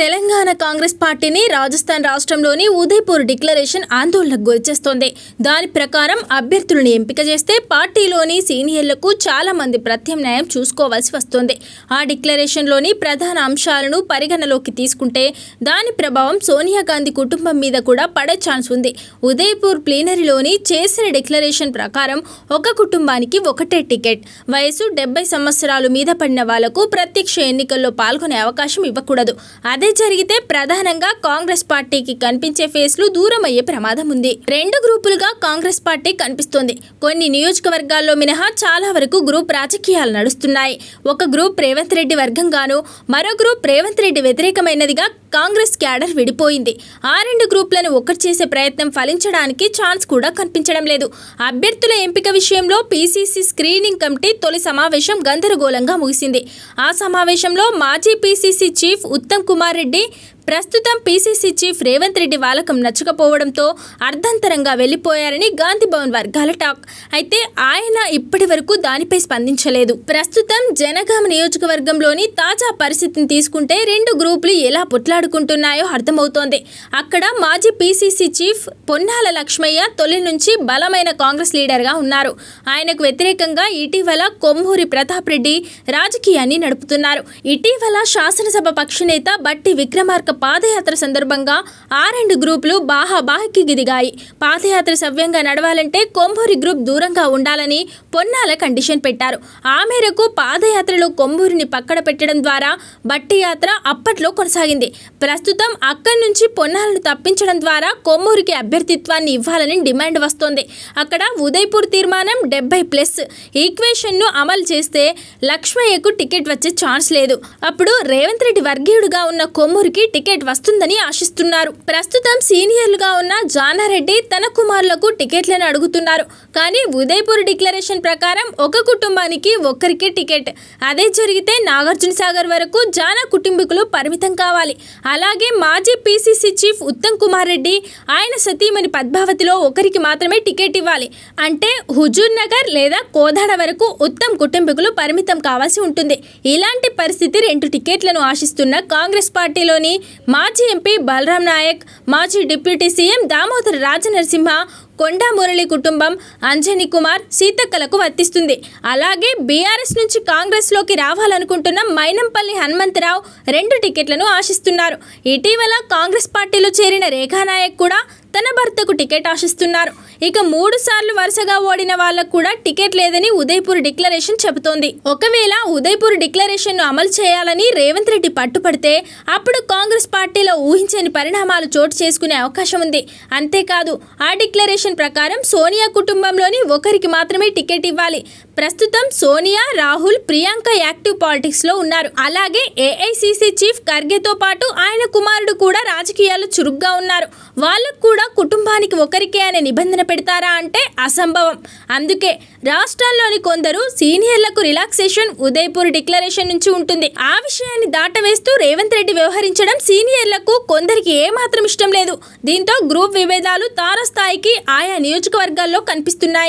తెలంగాణ కాంగ్రెస్ పార్టీని రాజస్థాన్ రాష్ట్రంలోని ఉదయ్పూర్ డిక్లరేషన్ ఆందోళనకు గురిచేస్తోంది దాని ప్రకారం అభ్యర్థులను ఎంపిక చేస్తే పార్టీలోని సీనియర్లకు చాలా మంది ప్రత్యామ్నాయం చూసుకోవాల్సి వస్తుంది ఆ డిక్లరేషన్లోని ప్రధాన అంశాలను పరిగణలోకి తీసుకుంటే దాని ప్రభావం సోనియా గాంధీ కుటుంబం మీద కూడా పడే ఛాన్స్ ఉంది ఉదయ్పూర్ ప్లీనరీలోని చేసిన డిక్లరేషన్ ప్రకారం ఒక కుటుంబానికి ఒకటే టికెట్ వయసు డెబ్బై సంవత్సరాలు మీద పడిన వాళ్లకు ప్రత్యక్ష ఎన్నికల్లో పాల్గొనే అవకాశం ఇవ్వకూడదు అదే జరిగితే ప్రధానంగా కాంగ్రెస్ పార్టీకి కనిపించే ఫేస్లు దూరం అయ్యే ప్రమాదం ఉంది రెండు గ్రూపులుగా కాంగ్రెస్ పార్టీ కనిపిస్తోంది కొన్ని నియోజకవర్గాల్లో మినహా చాలా వరకు గ్రూప్ రాజకీయాలు నడుస్తున్నాయి ఒక గ్రూప్ రేవంత్ రెడ్డి వర్గంగాను మరో గ్రూప్ రేవంత్ రెడ్డి వ్యతిరేకమైనదిగా కాంగ్రెస్ క్యాడర్ విడిపోయింది ఆ రెండు గ్రూపులను ఒక్కటి చేసే ప్రయత్నం ఫలించడానికి ఛాన్స్ కూడా కనిపించడం లేదు అభ్యర్థుల ఎంపిక విషయంలో పీసీసీ స్క్రీనింగ్ కమిటీ తొలి సమావేశం గందరగోళంగా ముగిసింది ఆ సమావేశంలో మాజీ PCC chief Uttam Kumar Ready? ప్రస్తుతం పీసీసీ చీఫ్ రేవంత్ రెడ్డి వాలకం నచ్చకపోవడంతో అర్ధంతరంగా వెళ్లిపోయారని గాంధీభవన్ వర్గాల టాక్ అయితే ఆయన ఇప్పటి వరకు దానిపై స్పందించలేదు ప్రస్తుతం జనగామ నియోజకవర్గంలోని తాజా పరిస్థితిని తీసుకుంటే రెండు గ్రూపులు ఎలా పొట్లాడుకుంటున్నాయో అర్థమవుతోంది అక్కడ మాజీ పీసీసీ చీఫ్ పొన్నాల లక్ష్మయ్య తొలి నుంచి బలమైన కాంగ్రెస్ లీడర్గా ఉన్నారు ఆయనకు వ్యతిరేకంగా ఇటీవల కొమ్మూరి ప్రతాప్ రెడ్డి రాజకీయాన్ని నడుపుతున్నారు ఇటీవల శాసనసభ పక్షనేత బట్టి విక్రమార్క పాదయాత్ర సందర్భంగా ఆరెండు గ్రూపులు బాహాబాహకి దిగాయి పాదయాత్ర సవ్యంగా నడవాలంటే కొంబూరి గ్రూప్ దూరంగా ఉండాలని పొన్నాల కండిషన్ పెట్టారు ఆ మేరకు పాదయాత్రలో కొంబూరిని పక్కడ పెట్టడం ద్వారా బట్టి యాత్ర అప్పట్లో కొనసాగింది ప్రస్తుతం అక్కడి నుంచి పొన్నాలను తప్పించడం ద్వారా కొమ్మూరికి అభ్యర్థిత్వాన్ని ఇవ్వాలని డిమాండ్ వస్తోంది అక్కడ ఉదయ్పూర్ తీర్మానం డెబ్బై ప్లస్ ఈక్వేషన్ను అమలు చేస్తే లక్ష్మయ్యకు టికెట్ వచ్చే ఛాన్స్ లేదు అప్పుడు రేవంత్ రెడ్డి వర్గీయుడుగా ఉన్న కొమ్మూరికి టికెట్ టికెట్ వస్తుందని ఆశిస్తున్నారు ప్రస్తుతం సీనియర్లుగా ఉన్న జానారెడ్డి తన కుమారులకు టికెట్లను అడుగుతున్నారు కానీ ఉదయపూర్ డిక్లరేషన్ ప్రకారం ఒక కుటుంబానికి ఒక్కరికి టికెట్ అదే జరిగితే నాగార్జున సాగర్ వరకు జానా కుటుంబీకులు పరిమితం కావాలి అలాగే మాజీ పీసీసీ చీఫ్ ఉత్తమ్ కుమార్ రెడ్డి ఆయన సతీమణి పద్మావతిలో ఒకరికి మాత్రమే టికెట్ ఇవ్వాలి అంటే హుజూర్ నగర్ లేదా కోదాడ వరకు ఉత్తమ్ కుటుంబీకులు పరిమితం కావాల్సి ఉంటుంది ఇలాంటి పరిస్థితి రెండు టికెట్లను ఆశిస్తున్న కాంగ్రెస్ పార్టీలోని మాజీ ఎంపీ బలరాం నాయక్ మాజీ డిప్యూటీ సీఎం దామోదర రాజనరసింహ కొండా మురళి కుటుంబం అంజని కుమార్ సీతక్కలకు వర్తిస్తుంది అలాగే బీఆర్ఎస్ నుంచి కాంగ్రెస్లోకి రావాలనుకుంటున్న మైనంపల్లి హనుమంతరావు రెండు టికెట్లను ఆశిస్తున్నారు ఇటీవల కాంగ్రెస్ పార్టీలో చేరిన రేఖానాయక్ కూడా తన భర్తకు టికెట్ ఆశిస్తున్నారు ఇక మూడు సార్లు వరుసగా ఓడిన వాళ్లకు కూడా టికెట్ లేదని ఉదయపూర్ డిక్లరేషన్ చెబుతోంది ఒకవేళ ఉదయపూర్ డిక్లరేషన్ ను అమలు చేయాలని రేవంత్ రెడ్డి పట్టుపడితే అప్పుడు కాంగ్రెస్ పార్టీలో ఊహించని పరిణామాలు చోటు చేసుకునే అవకాశం ఉంది అంతేకాదు ఆ డిక్లరేషన్ నామినేషన్ ప్రకారం సోనియా కుటుంబంలోని ఒకరికి మాత్రమే టికెట్ ఇవ్వాలి ప్రస్తుతం సోనియా రాహుల్ ప్రియాంక యాక్టివ్ పాలిటిక్స్లో ఉన్నారు అలాగే ఏఐసిసి చీఫ్ ఖర్గేతో పాటు ఆయన కుమారుడు కూడా రాజకీయాలు చురుగ్గా ఉన్నారు వాళ్ళకు కూడా కుటుంబానికి ఒకరికే అనే నిబంధన పెడతారా అంటే అసంభవం అందుకే రాష్ట్రాల్లోని కొందరు సీనియర్లకు రిలాక్సేషన్ ఉదయపూర్ డిక్లరేషన్ నుంచి ఉంటుంది ఆ విషయాన్ని దాటవేస్తూ రేవంత్ రెడ్డి వ్యవహరించడం సీనియర్లకు కొందరికి ఏమాత్రం ఇష్టం లేదు దీంతో గ్రూప్ విభేదాలు తారస్థాయికి ఆయా నియోజకవర్గాల్లో కనిపిస్తున్నాయి